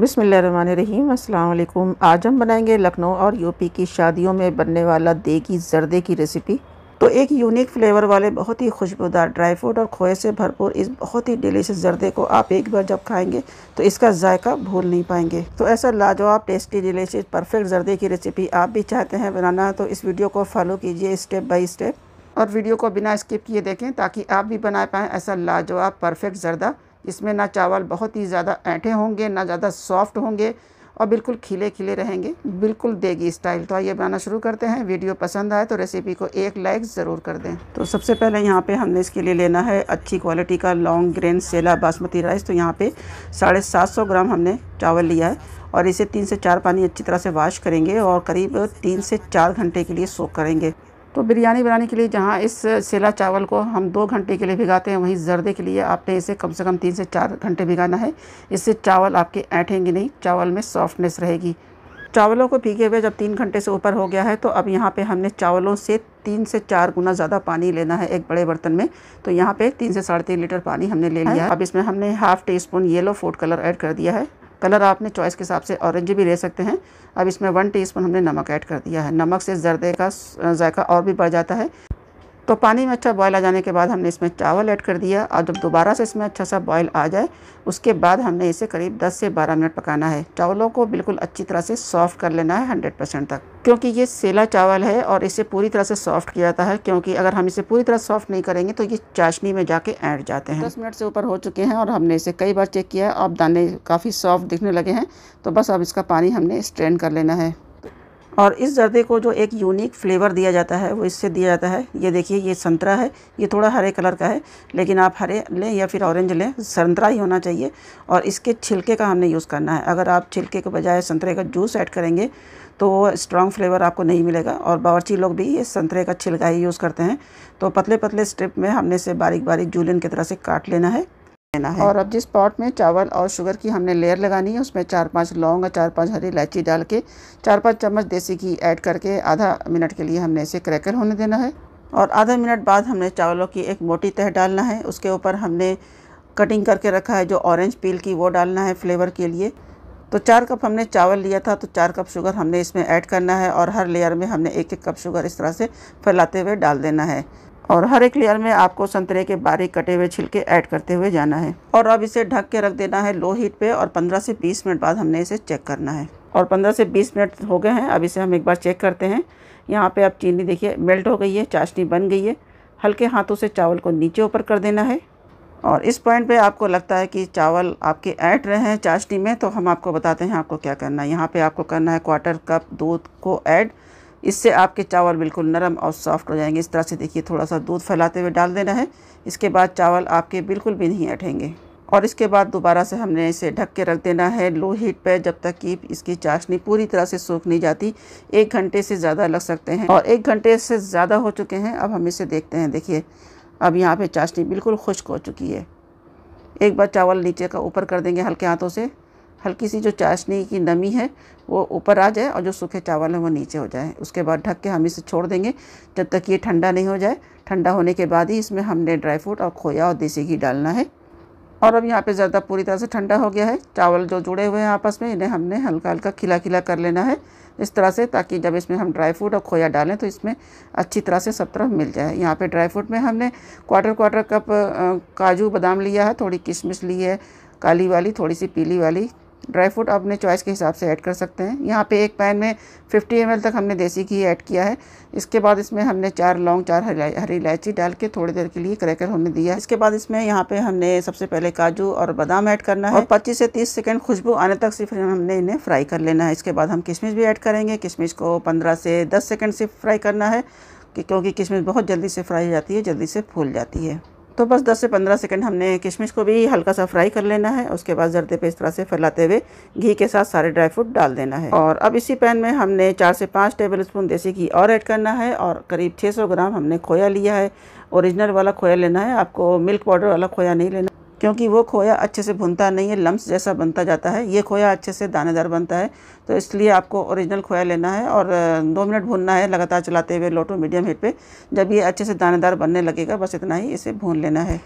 बिसमीम अल्लाम आज हम बनाएंगे लखनऊ और यूपी की शादियों में बनने वाला देगी जर्दे की रेसिपी तो एक यूनिक फ्लेवर वाले बहुत ही खुशबूदार ड्राई फ्रूट और खोए से भरपूर इस बहुत ही डिलीशियस जर्दे को आप एक बार जब खाएंगे तो इसका जायका भूल नहीं पाएंगे तो ऐसा लाजवाब टेस्टी डिलीशियस परफेक्ट जर्दे की रेसिपी आप भी चाहते हैं बनाना तो इस वीडियो को फॉलो कीजिए स्टेप बाई स्टेप और वीडियो को बिना स्किप किए देखें ताकि आप भी बना पाएँ ऐसा लाजवाब परफेक्ट जर्दा इसमें ना चावल बहुत ही ज़्यादा ऐंठे होंगे ना ज़्यादा सॉफ्ट होंगे और बिल्कुल खिले खिले रहेंगे बिल्कुल देगी स्टाइल तो आइए बनाना शुरू करते हैं वीडियो पसंद आए तो रेसिपी को एक लाइक ज़रूर कर दें तो सबसे पहले यहाँ पे हमने इसके लिए लेना है अच्छी क्वालिटी का long grain sella basmati rice तो यहाँ पे साढ़े सात सौ ग्राम हमने चावल लिया है और इसे तीन से चार पानी अच्छी तरह से वाश करेंगे और करीब तीन से चार घंटे के लिए सोख करेंगे तो बिरयानी बनाने के लिए जहाँ इस सेला चावल को हम दो घंटे के लिए भिगाते हैं वहीं जर्दे के लिए आपने इसे कम से कम तीन से चार घंटे भिगाना है इससे चावल आपके ऐठेंगे नहीं चावल में सॉफ्टनेस रहेगी चावलों को भीगे हुए जब तीन घंटे से ऊपर हो गया है तो अब यहाँ पे हमने चावलों से तीन से चार गुना ज़्यादा पानी लेना है एक बड़े बर्तन में तो यहाँ पे तीन से साढ़े तीन लीटर पानी हमने ले लिया है हाँ। अब इसमें हमने half teaspoon yellow food colour add कर दिया है कलर आपने चॉइस के हिसाब से ऑरेंज भी ले सकते हैं अब इसमें वन टीस्पून हमने नमक ऐड कर दिया है नमक से जर्दे का जायका और भी बढ़ जाता है तो पानी में अच्छा बॉयल आ जाने के बाद हमने इसमें चावल ऐड कर दिया और जब दोबारा से इसमें अच्छा सा बॉयल आ जाए उसके बाद हमने इसे करीब 10 से 12 मिनट पकाना है चावलों को बिल्कुल अच्छी तरह से सॉफ़्ट कर लेना है 100 परसेंट तक क्योंकि ये सेला चावल है और इसे पूरी तरह से सॉफ़्ट किया जाता है क्योंकि अगर हम इसे पूरी तरह सॉफ़्ट नहीं करेंगे तो ये चाशनी में जाके ऐड जाते हैं दस मिनट से ऊपर हो चुके हैं और हमने इसे कई बार चेक किया अब दाने काफ़ी सॉफ्ट दिखने लगे हैं तो बस अब इसका पानी हमने स्ट्रेन कर लेना है और इस जर्दे को जो एक यूनिक फ्लेवर दिया जाता है वो इससे दिया जाता है ये देखिए ये संतरा है ये थोड़ा हरे कलर का है लेकिन आप हरे लें या फिर ऑरेंज लें संतरा ही होना चाहिए और इसके छिलके का हमने यूज़ करना है अगर आप छिलके के बजाय संतरे का जूस ऐड करेंगे तो वो स्ट्रॉन्ग फ्लेवर आपको नहीं मिलेगा और बावर्ची लोग भी ये संतरे का छिलका ही यूज़ करते हैं तो पतले पतले स्ट्रिप में हमने इसे बारीक बारीक जूलियन की तरह से काट लेना है लेना है और अब जिस पॉट में चावल और शुगर की हमने लेयर लगानी है उसमें चार पांच लौंग और चार पांच हरी इलायची डाल के चार पांच चम्मच देसी घी ऐड करके आधा मिनट के लिए हमने इसे क्रैकल होने देना है और आधा मिनट बाद हमने चावलों की एक मोटी तह डालना है उसके ऊपर हमने कटिंग करके रखा है जो ऑरेंज पील की वो डालना है फ्लेवर के लिए तो चार कप हमने चावल लिया था तो चार कप शुगर हमने इसमें ऐड करना है और हर लेयर में हमने एक एक कप शुगर इस तरह से फैलाते हुए डाल देना है और हर एक लेयर में आपको संतरे के बारीक कटे हुए छिलके ऐड करते हुए जाना है और अब इसे ढक के रख देना है लो हीट पे और 15 से 20 मिनट बाद हमने इसे चेक करना है और 15 से 20 मिनट हो गए हैं अब इसे हम एक बार चेक करते हैं यहाँ पे अब चीनी देखिए मेल्ट हो गई है चाशनी बन गई है हल्के हाथों से चावल को नीचे ऊपर कर देना है और इस पॉइंट पर आपको लगता है कि चावल आपके ऐड रहे हैं चाशनी में तो हम आपको बताते हैं आपको क्या करना है यहाँ पर आपको करना है क्वार्टर कप दूध को ऐड इससे आपके चावल बिल्कुल नरम और सॉफ्ट हो जाएंगे इस तरह से देखिए थोड़ा सा दूध फैलाते हुए डाल देना है इसके बाद चावल आपके बिल्कुल भी नहीं अटेंगे और इसके बाद दोबारा से हमने इसे ढक के रख देना है लो हीट पे जब तक कि इसकी चाशनी पूरी तरह से सूख नहीं जाती एक घंटे से ज़्यादा लग सकते हैं और एक घंटे से ज़्यादा हो चुके हैं अब हम इसे देखते हैं देखिए अब यहाँ पे चाशनी बिल्कुल खुश्क हो चुकी है एक बार चावल नीचे का ऊपर कर देंगे हल्के हाथों से हल्की सी जो चाशनी की नमी है वो ऊपर आ जाए और जो सूखे चावल हैं वो नीचे हो जाए उसके बाद ढक के हम इसे छोड़ देंगे जब तक ये ठंडा नहीं हो जाए ठंडा होने के बाद ही इसमें हमने ड्राई फ्रूट और खोया और देसी घी डालना है और अब यहाँ पे ज़्यादा पूरी तरह से ठंडा हो गया है चावल जो जुड़े हुए हैं आपस में इन्हें हमने हल्का हल्का खिला खिला कर लेना है इस तरह से ताकि जब इसमें हम ड्राई फ्रूट और खोया डालें तो इसमें अच्छी तरह से सब तरफ मिल जाए यहाँ पे ड्राई फ्रूट में हमने क्वार्टर क्वार्टर कप काजू बादाम लिया है थोड़ी किशमिश ली है काली वाली थोड़ी सी पीली वाली ड्राई फ्रूट अपने चॉइस के हिसाब से ऐड कर सकते हैं यहाँ पे एक पैन में 50 एम तक हमने देसी घी ऐड किया है इसके बाद इसमें हमने चार लौंग चार हरी इलायची डाल के थोड़ी देर के लिए क्रैकर होने दिया इसके बाद इसमें यहाँ पे हमने सबसे पहले काजू और बादाम ऐड करना है और पच्चीस से तीस सेकेंड खुशबू आने तक सिर्फ हमने इन्हें फ्राई कर लेना है इसके बाद हम किशमिश भी ऐड करेंगे किशमिश को पंद्रह से दस सेकेंड सिर्फ फ्राई करना है क्योंकि किशमिश बहुत जल्दी से फ्राई हो जाती है जल्दी से फूल जाती है तो बस 10 से 15 सेकंड हमने किशमिश को भी हल्का सा फ्राई कर लेना है उसके बाद ज़रते पे इस तरह से फैलाते हुए घी के साथ सारे ड्राई फ्रूट डाल देना है और अब इसी पैन में हमने चार से पाँच टेबल स्पून देसी घी और ऐड करना है और करीब 600 ग्राम हमने खोया लिया है ओरिजिनल वाला खोया लेना है आपको मिल्क पाउडर वाला खोया नहीं लेना क्योंकि वो खोया अच्छे से भुनता नहीं है लम्स जैसा बनता जाता है ये खोया अच्छे से दानेदार बनता है तो इसलिए आपको ओरिजिनल खोया लेना है और दो मिनट भूनना है लगातार चलाते हुए लो टू मीडियम हीट पे जब ये अच्छे से दानेदार बनने लगेगा बस इतना ही इसे भून लेना है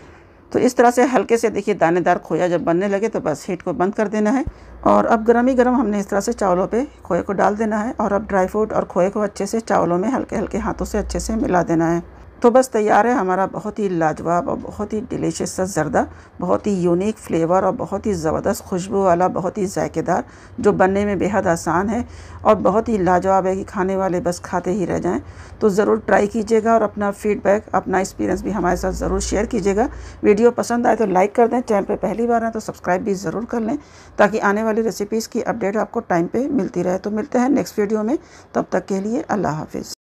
तो इस तरह से हल्के से देखिए दानेदार खोया जब बनने लगे तो बस हीट को बंद कर देना है और अब गर्म ही गर्म हमने इस तरह से चावलों पे खोए को डाल देना है और अब ड्राई फ्रूट और खोए को अच्छे से चावलों में हल्के हल्के हाथों से अच्छे से मिला देना है तो बस तैयार है हमारा बहुत ही लाजवाब और बहुत ही डिलीशियस सा ज़रदा बहुत ही यूनिक फ्लेवर और बहुत ही ज़बरदस्त खुशबू वाला बहुत ही जायकेदार जो बनने में बेहद आसान है और बहुत ही लाजवाब है कि खाने वाले बस खाते ही रह जाएं तो ज़रूर ट्राई कीजिएगा और अपना फीडबैक अपना एक्सपीरियंस भी हमारे साथ ज़रूर शेयर कीजिएगा वीडियो पसंद आए तो लाइक कर दें चैनल पर पहली बार आए तो सब्सक्राइब भी ज़रूर कर लें ताकि आने वाली रेसिपीज़ की अपडेट आपको टाइम पर मिलती रहे तो मिलते हैं नेक्स्ट वीडियो में तब तक के लिए अल्लाह हाफ़